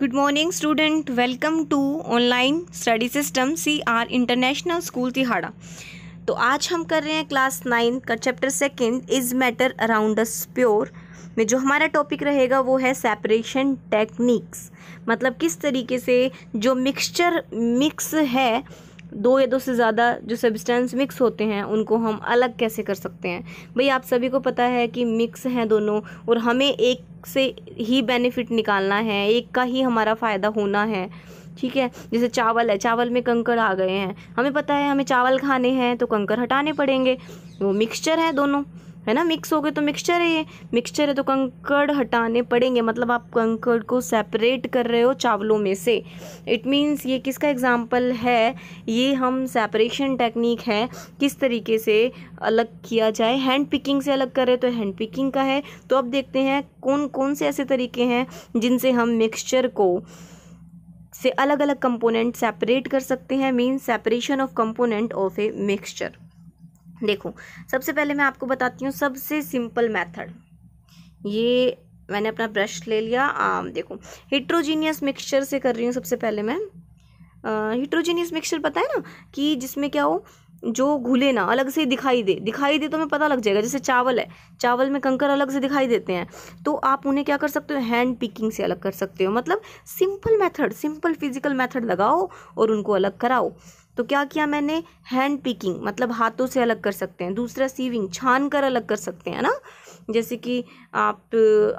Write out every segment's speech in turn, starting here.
good morning student welcome to online study system C R international school Tihara तो आज हम कर रहे हैं क्लास नाइन का chapter second is matter around us pure में जो हमारा टॉपिक रहेगा वो है सेपरेशन टेक्निक्स मतलब किस तरीके से जो मिक्सचर मिक्स है दो या दो से ज़्यादा जो सब्सटेंस मिक्स होते हैं उनको हम अलग कैसे कर सकते हैं भाई आप सभी को पता है कि मिक्स हैं दोनों और हमें एक से ही बेनिफिट निकालना है एक का ही हमारा फ़ायदा होना है ठीक है जैसे चावल है चावल में कंकड़ आ गए हैं हमें पता है हमें चावल खाने हैं तो कंकड़ हटाने पड़ेंगे वो मिक्सचर है दोनों है ना मिक्स हो गए तो मिक्सचर है ये मिक्सचर है तो कंकड़ हटाने पड़ेंगे मतलब आप कंकड़ को सेपरेट कर रहे हो चावलों में से इट मीन्स ये किसका एग्जाम्पल है ये हम सेपरेशन टेक्निक है किस तरीके से अलग किया जाए हैंड पिकिंग से अलग कर रहे तो हैंड पिकिंग का है तो अब देखते हैं कौन कौन से ऐसे तरीके हैं जिनसे हम मिक्सचर को से अलग अलग कंपोनेंट सेपरेट कर सकते हैं mean separation of component of a mixture देखो सबसे पहले मैं आपको बताती हूँ सबसे सिंपल मेथड ये मैंने अपना ब्रश ले लिया आ, देखो हिट्रोजीनियस मिक्सचर से कर रही हूँ सबसे पहले मैं हिट्रोजीनियस मिक्सचर पता है ना कि जिसमें क्या हो जो घुले ना अलग से दिखाई दे दिखाई दे तो हमें पता लग जाएगा जैसे चावल है चावल में कंकर अलग से दिखाई देते हैं तो आप उन्हें क्या कर सकते हो हैंड पिकिंग से अलग कर सकते हो मतलब simple method simple physical method लगाओ और उनको अलग कराओ तो क्या किया मैंने हैंड पिकिंग मतलब हाथों से अलग कर सकते हैं दूसरा सीविंग छान कर अलग कर सकते हैं ना जैसे कि आप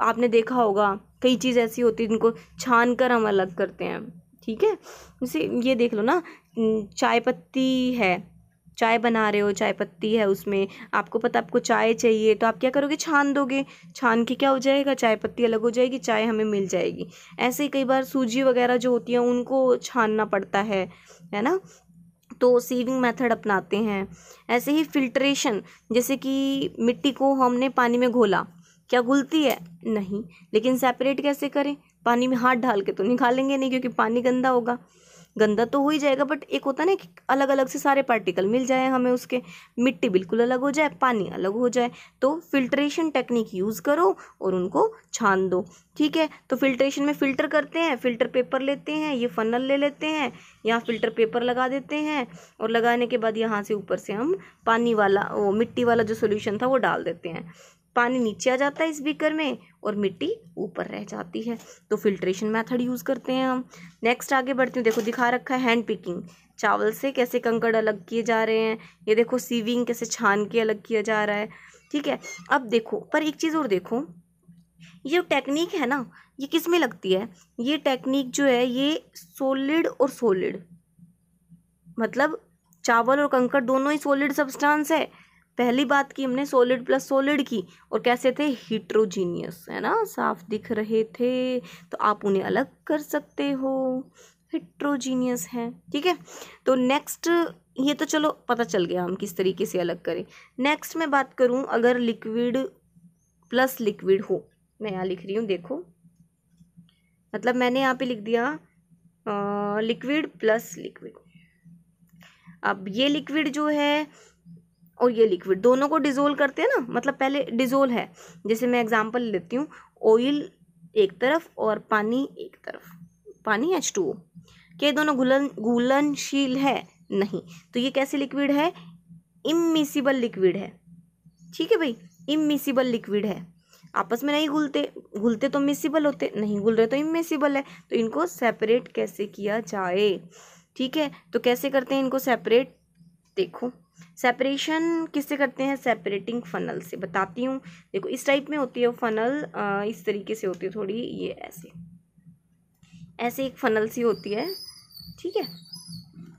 आपने देखा होगा कई चीज़ ऐसी होती है जिनको छान कर हम अलग करते हैं ठीक है जैसे ये देख लो ना चाय पत्ती है चाय बना रहे हो चाय पत्ती है उसमें आपको पता आपको चाय चाहिए तो आप क्या करोगे छान दोगे छान के क्या हो जाएगा चाय पत्ती अलग हो जाएगी चाय हमें मिल जाएगी ऐसे ही कई बार सूजी वगैरह जो होती है उनको छानना पड़ता है है ना तो सीविंग मेथड अपनाते हैं ऐसे ही फिल्ट्रेशन जैसे कि मिट्टी को हमने पानी में घोला क्या घुलती है नहीं लेकिन सेपरेट कैसे करें पानी में हाथ डाल के तो निकालेंगे नहीं क्योंकि पानी गंदा होगा गंदा तो हो ही जाएगा बट एक होता ना कि अलग अलग से सारे पार्टिकल मिल जाए हमें उसके मिट्टी बिल्कुल अलग हो जाए पानी अलग हो जाए तो फिल्ट्रेशन टेक्निक यूज़ करो और उनको छान दो ठीक है तो फिल्ट्रेशन में फ़िल्टर करते हैं फ़िल्टर पेपर लेते हैं ये फनल ले लेते हैं यहाँ फ़िल्टर पेपर लगा देते हैं और लगाने के बाद यहाँ से ऊपर से हम पानी वाला वो मिट्टी वाला जो सोल्यूशन था वो डाल देते हैं पानी नीचे आ जाता है इस बीकर में और मिट्टी ऊपर रह जाती है तो फिल्ट्रेशन मेथड यूज़ करते हैं हम नेक्स्ट आगे बढ़ती हूँ देखो दिखा रखा है हैंड पिकिंग चावल से कैसे कंकड़ अलग किए जा रहे हैं ये देखो सीविंग कैसे छान के अलग किया जा रहा है ठीक है अब देखो पर एक चीज़ और देखो ये जो टेक्निक है ना ये किस में लगती है ये टेक्निक जो है ये सोलिड और सोलिड मतलब चावल और कंकड़ दोनों ही सोलिड सब्सटेंस है पहली बात की हमने सॉलिड प्लस सॉलिड की और कैसे थे हिट्रोजीनियस है ना साफ दिख रहे थे तो आप उन्हें अलग कर सकते हो हिट्रोजीनियस है ठीक है तो नेक्स्ट ये तो चलो पता चल गया हम किस तरीके से अलग करें नेक्स्ट मैं बात करूं अगर लिक्विड प्लस लिक्विड हो मैं यहाँ लिख रही हूँ देखो मतलब मैंने यहाँ पे लिख दिया लिक्विड प्लस लिक्विड अब ये लिक्विड जो है और ये लिक्विड दोनों को डिज़ोल्व करते हैं ना मतलब पहले डिज़ोल्व है जैसे मैं एग्जांपल लेती हूँ ऑयल एक तरफ और पानी एक तरफ पानी एच टू ओ क्या दोनों घुलन घुलनशील है नहीं तो ये कैसे लिक्विड है इमिसिबल लिक्विड है ठीक है भाई इमिसिबल लिक्विड है आपस में नहीं घुलते घुलते तो मिसिबल होते नहीं घुल रहे तो इमिसिबल है तो इनको सेपरेट कैसे किया जाए ठीक है तो कैसे करते हैं इनको सेपरेट देखो सेपरेशन किससे करते हैं सेपरेटिंग फनल से बताती हूँ देखो इस टाइप में होती है फनल इस तरीके से होती है थोड़ी ये ऐसे ऐसे एक फनल सी होती है ठीक है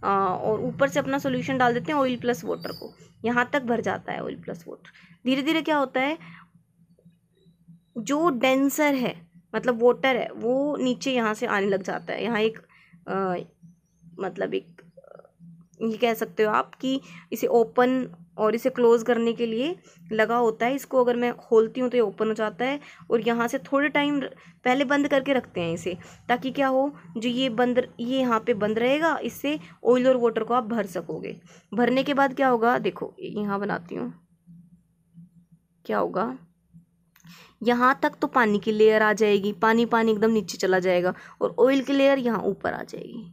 आ, और ऊपर से अपना सोल्यूशन डाल देते हैं ऑयल प्लस वाटर को यहाँ तक भर जाता है ऑयल प्लस वाटर धीरे धीरे क्या होता है जो डेंसर है मतलब वाटर है वो नीचे यहाँ से आने लग जाता है यहाँ एक आ, मतलब एक ये कह सकते हो आप कि इसे ओपन और इसे क्लोज़ करने के लिए लगा होता है इसको अगर मैं खोलती हूँ तो ये ओपन हो जाता है और यहाँ से थोड़े टाइम पहले बंद करके रखते हैं इसे ताकि क्या हो जो ये बंद ये यहाँ पे बंद रहेगा इससे ऑयल और वाटर को आप भर सकोगे भरने के बाद क्या होगा देखो यहाँ बनाती हूँ क्या होगा यहाँ तक तो पानी की लेयर आ जाएगी पानी पानी एकदम नीचे चला जाएगा और ऑयल की लेयर यहाँ ऊपर आ जाएगी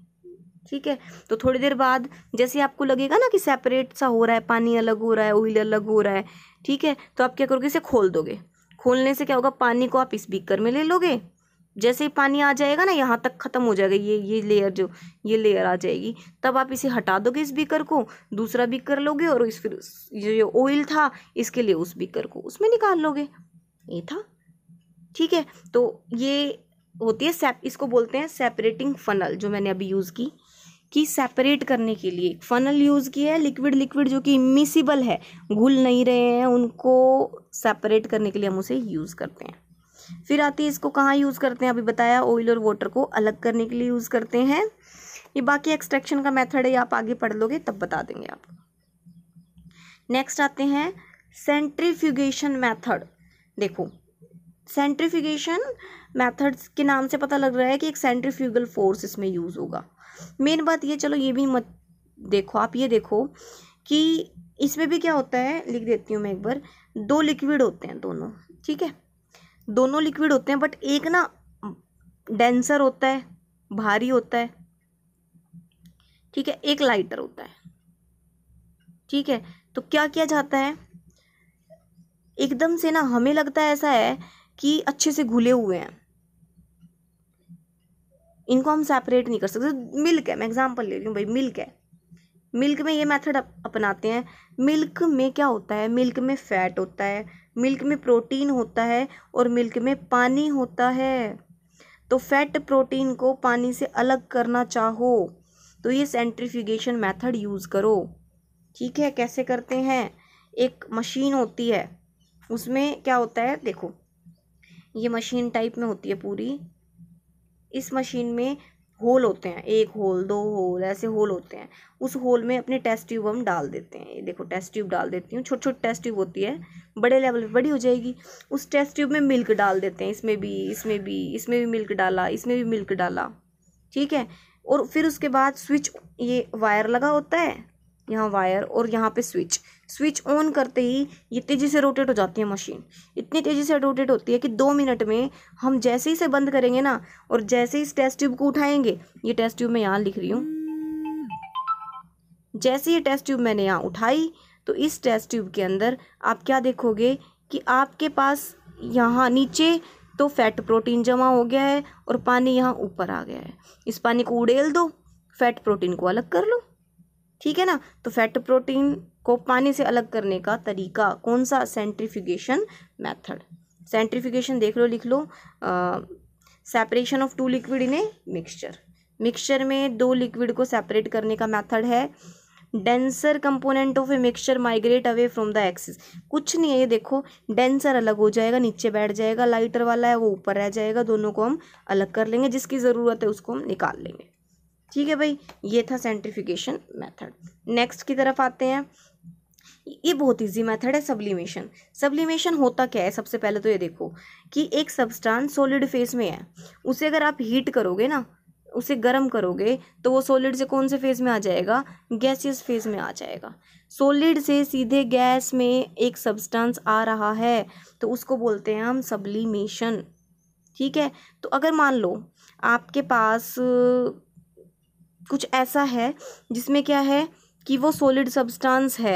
ठीक है तो थोड़ी देर बाद जैसे आपको लगेगा ना कि सेपरेट सा हो रहा है पानी अलग हो रहा है ऑयल अलग हो रहा है ठीक है तो आप क्या करोगे इसे खोल दोगे खोलने से क्या होगा पानी को आप इस बीकर में ले लोगे जैसे ही पानी आ जाएगा ना यहाँ तक ख़त्म हो जाएगा ये ये लेयर जो ये लेयर आ जाएगी तब आप इसे हटा दोगे इस बीकर को दूसरा बीकर लोगे और इस फिर ये ऑयल था इसके लिए उस बीकर को उसमें निकाल लोगे ये था ठीक है तो ये होती है सेप इसको बोलते हैं सेपरेटिंग फनल जो मैंने अभी यूज़ की कि सेपरेट करने के लिए एक फनल यूज़ किया है लिक्विड लिक्विड जो कि इमिसिबल है घुल नहीं रहे हैं उनको सेपरेट करने के लिए हम उसे यूज़ करते हैं फिर आती है इसको कहाँ यूज़ करते हैं अभी बताया ऑयल और वाटर को अलग करने के लिए यूज़ करते हैं ये बाकी एक्सट्रैक्शन का मेथड है आप आगे पढ़ लोगे तब बता देंगे आप नेक्स्ट आते हैं सेंट्रीफ्यूगेशन मेथड देखो सेंट्रीफ्यूगेशन मेथड्स के नाम से पता लग रहा है कि एक सेंट्रीफ्यूगल फोर्स इसमें यूज़ होगा मेन बात ये चलो ये भी मत देखो आप ये देखो कि इसमें भी क्या होता है लिख देती हूँ मैं एक बार दो लिक्विड होते हैं दोनों ठीक है दोनों लिक्विड होते हैं बट एक ना डेंसर होता है भारी होता है ठीक है एक लाइटर होता है ठीक है तो क्या किया जाता है एकदम से ना हमें लगता है ऐसा है कि अच्छे से घुले हुए हैं इनको हम सेपरेट नहीं कर सकते मिल्क है मैं एग्जाम्पल ले रही हूँ भाई मिल्क है मिल्क में ये मेथड अपनाते हैं मिल्क में क्या होता है मिल्क में फैट होता है मिल्क में प्रोटीन होता है और मिल्क में पानी होता है तो फैट प्रोटीन को पानी से अलग करना चाहो तो ये सेंट्रीफ्यूगेशन मेथड यूज़ करो ठीक है कैसे करते हैं एक मशीन होती है उसमें क्या होता है देखो ये मशीन टाइप में होती है पूरी इस मशीन में होल होते हैं एक होल दो होल ऐसे होल होते हैं उस होल में अपने टेस्ट ट्यूब हम डाल देते हैं ये देखो टेस्ट ट्यूब डाल देती हूँ छोटी छोटी टेस्ट ट्यूब होती है बड़े लेवल पे बड़ी हो जाएगी उस टेस्ट ट्यूब में मिल्क डाल देते हैं इसमें भी इसमें भी इसमें भी मिल्क डाला इसमें भी मिल्क डाला ठीक है और फिर उसके बाद स्विच ये वायर लगा होता है यहाँ वायर और यहाँ पे स्विच स्विच ऑन करते ही ये तेज़ी से रोटेट हो जाती है मशीन इतनी तेज़ी से रोटेट होती है कि दो मिनट में हम जैसे ही इसे बंद करेंगे ना और जैसे ही इस टेस्ट ट्यूब को उठाएंगे ये टेस्ट ट्यूब मैं यहाँ लिख रही हूँ जैसे ये टेस्ट ट्यूब मैंने यहाँ उठाई तो इस टेस्ट ट्यूब के अंदर आप क्या देखोगे कि आपके पास यहाँ नीचे तो फैट प्रोटीन जमा हो गया है और पानी यहाँ ऊपर आ गया है इस पानी को उड़ेल दो फैट प्रोटीन को अलग कर लो ठीक है ना तो फैट प्रोटीन को पानी से अलग करने का तरीका कौन सा सेंट्रीफिकेशन मेथड सेंट्रीफिकेशन देख लो लिख लो separation of two liquid in a mixture mixture में दो लिक्विड को सेपरेट करने का मेथड है denser component of a mixture migrate away from the axis कुछ नहीं है ये देखो डेंसर अलग हो जाएगा नीचे बैठ जाएगा लाइटर वाला है वो ऊपर रह जाएगा दोनों को हम अलग कर लेंगे जिसकी ज़रूरत है उसको हम निकाल लेंगे ठीक है भाई ये था सेंट्रीफिकेशन मेथड नेक्स्ट की तरफ आते हैं ये बहुत इजी मेथड है सब्लिमेशन सब्लिमेशन होता क्या है सबसे पहले तो ये देखो कि एक सब्सटेंस सॉलिड फेस में है उसे अगर आप हीट करोगे ना उसे गर्म करोगे तो वो सॉलिड से कौन से फेज़ में आ जाएगा गैसियस फेज़ में आ जाएगा सॉलिड से सीधे गैस में एक सब्सटेंस आ रहा है तो उसको बोलते हैं हम सब्लिमेशन ठीक है तो अगर मान लो आपके पास कुछ ऐसा है जिसमें क्या है कि वो सॉलिड सब्सटेंस है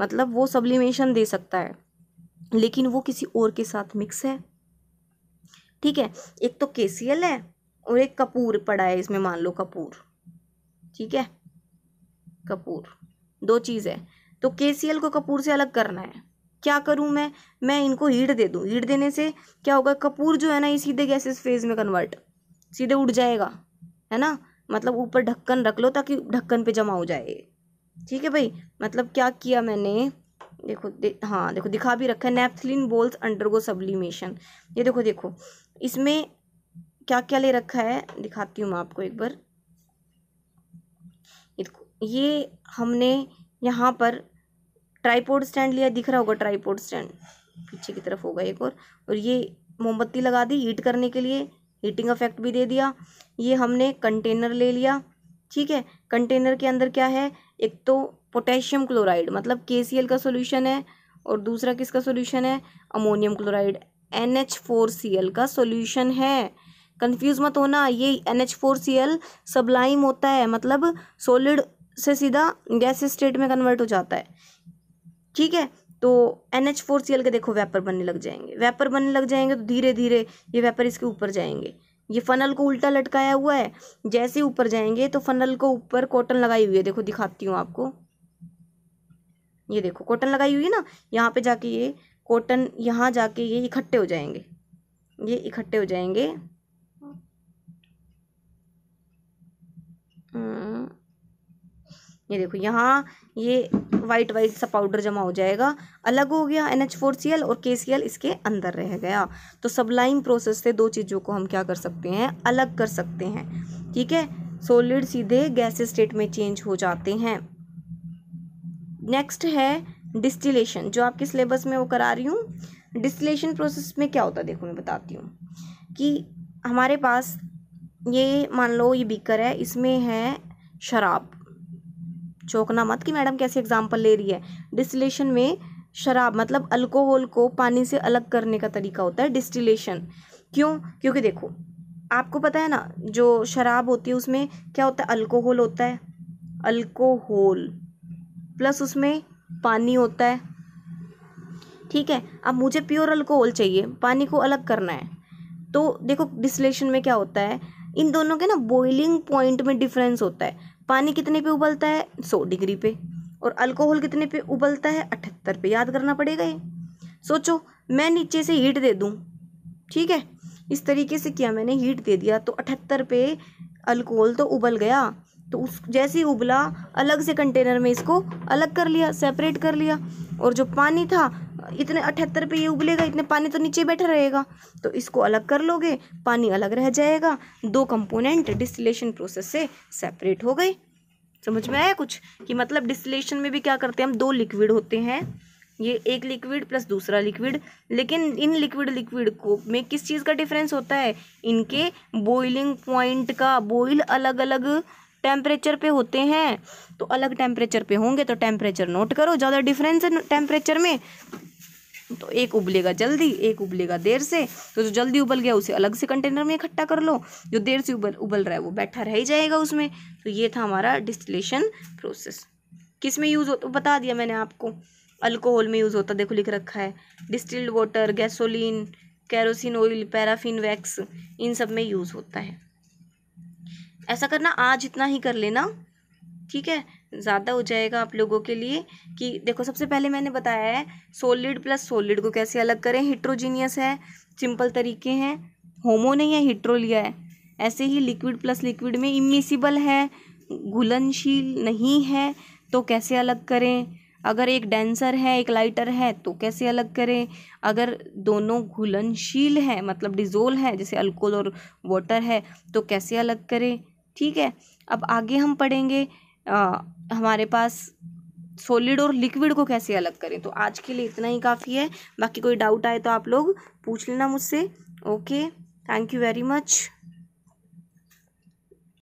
मतलब वो सब्लिमेशन दे सकता है लेकिन वो किसी और के साथ मिक्स है ठीक है एक तो के है और एक कपूर पड़ा है इसमें मान लो कपूर ठीक है कपूर दो चीज़ है तो के को कपूर से अलग करना है क्या करूं मैं मैं इनको हीट दे दूं हीट देने से क्या होगा कपूर जो है ना ये सीधे गैसेस फेज में कन्वर्ट सीधे उड़ जाएगा है ना मतलब ऊपर ढक्कन रख लो ताकि ढक्कन पे जमा हो जाए ठीक है भाई मतलब क्या किया मैंने देखो दे, हाँ देखो दिखा भी रखा है नेपथलिन बोल्स अंडरगो सब्लिमेशन ये देखो देखो इसमें क्या क्या ले रखा है दिखाती हूँ मैं आपको एक बार ये हमने यहाँ पर ट्राईपोर्ड स्टैंड लिया दिख रहा होगा ट्राईपोर्ड स्टैंड पीछे की तरफ होगा एक और और ये मोमबत्ती लगा दी हीट करने के लिए हीटिंग अफेक्ट भी दे दिया ये हमने कंटेनर ले लिया ठीक है कंटेनर के अंदर क्या है एक तो पोटेशियम क्लोराइड मतलब के का सोल्यूशन है और दूसरा किसका सोल्यूशन है अमोनियम क्लोराइड एन का सोल्यूशन है कन्फ्यूज मत होना ये N H four C L sublime होता है मतलब सोलिड से सीधा गैस स्टेट में कन्वर्ट हो जाता है ठीक है तो N H four C L के देखो वेपर बनने लग जाएंगे वेपर बनने लग जाएंगे तो धीरे धीरे ये वेपर इसके ऊपर जाएंगे ये फनल को उल्टा लटकाया हुआ है जैसे ऊपर जाएंगे तो फनल को ऊपर कॉटन लगाई हुई है देखो दिखाती हूँ आपको ये देखो कॉटन लगाई हुई है ना यहाँ पे जाके ये कॉटन यहाँ जाके ये इकट्ठे हो जाएंगे ये इकट्ठे हो जाएंगे ये देखो यहाँ ये वाइट वाइट सा पाउडर जमा हो जाएगा अलग हो गया N H four C L और के सी एल इसके अंदर रह गया तो सबलाइन प्रोसेस से दो चीज़ों को हम क्या कर सकते हैं अलग कर सकते हैं ठीक है सोलिड सीधे गैस स्टेट में चेंज हो जाते हैं नेक्स्ट है डिस्टिलेशन जो आपके सिलेबस में वो करा रही हूँ डिस्टिलेशन प्रोसेस में क्या होता है देखो मैं बताती हूँ कि हमारे पास ये मान लो ये बीकर है इसमें है शराब चौंकना मत कि मैडम कैसे एग्जाम्पल ले रही है डिस्टिलेशन में शराब मतलब अल्कोहल को पानी से अलग करने का तरीका होता है डिस्टिलेशन क्यों क्योंकि देखो आपको पता है ना जो शराब होती है उसमें क्या होता है अल्कोहल होता है अल्कोहल प्लस उसमें पानी होता है ठीक है अब मुझे प्योर अल्कोहल चाहिए पानी को अलग करना है तो देखो डिस्टिलेशन में क्या होता है इन दोनों के ना बॉइलिंग पॉइंट में डिफरेंस होता है पानी कितने पे उबलता है सौ डिग्री पे और अल्कोहल कितने पे उबलता है अठहत्तर पे याद करना पड़ेगा ये सोचो मैं नीचे से हीट दे दूँ ठीक है इस तरीके से किया मैंने हीट दे दिया तो अठहत्तर पे अल्कोहल तो उबल गया तो उस जैसे ही उबला अलग से कंटेनर में इसको अलग कर लिया सेपरेट कर लिया और जो पानी था इतने अठहत्तर पे ये उबलेगा इतने पानी तो नीचे बैठा रहेगा तो इसको अलग कर लोगे पानी अलग रह जाएगा दो कंपोनेंट डिस्टिलेशन प्रोसेस से सेपरेट हो गए समझ में आया कुछ कि मतलब डिस्टिलेशन में भी क्या करते हैं हम दो लिक्विड होते हैं ये एक लिक्विड प्लस दूसरा लिक्विड लेकिन इन लिक्विड लिक्विड को में किस चीज़ का डिफरेंस होता है इनके बॉइलिंग पॉइंट का बॉइल अलग अलग टेम्परेचर पे होते हैं तो अलग टेम्परेचर पे होंगे तो टेम्परेचर नोट करो ज़्यादा डिफरेंस है टेम्परेचर में तो एक उबलेगा जल्दी एक उबलेगा देर से तो जो जल्दी उबल गया उसे अलग से कंटेनर में इकट्ठा कर लो जो देर से उबल उबल रहा है वो बैठा रह ही जाएगा उसमें तो ये था हमारा डिस्टिलेशन प्रोसेस किस में यूज़ होता बता दिया मैंने आपको अल्कोहल में यूज़ होता देखो लिख रखा है distilled water gasoline kerosene oil paraffin wax इन सब में यूज़ होता है ऐसा करना आज इतना ही कर लेना ठीक है ज़्यादा हो जाएगा आप लोगों के लिए कि देखो सबसे पहले मैंने बताया है सोलिड प्लस सोलिड को कैसे अलग करें हिट्रोजीनियस है सिंपल तरीके हैं होमो नहीं है हिट्रो लिया है ऐसे ही लिक्विड प्लस लिक्विड में इमिसिबल है घुलनशील नहीं है तो कैसे अलग करें अगर एक डेंसर है एक लाइटर है तो कैसे अलग करें अगर दोनों घुलनशील हैं मतलब डिजोल है जैसे अल्कोहल और वाटर है तो कैसे अलग करें ठीक है अब आगे हम पढ़ेंगे हमारे पास सॉलिड और लिक्विड को कैसे अलग करें तो आज के लिए इतना ही काफ़ी है बाकी कोई डाउट आए तो आप लोग पूछ लेना मुझसे okay thank you very much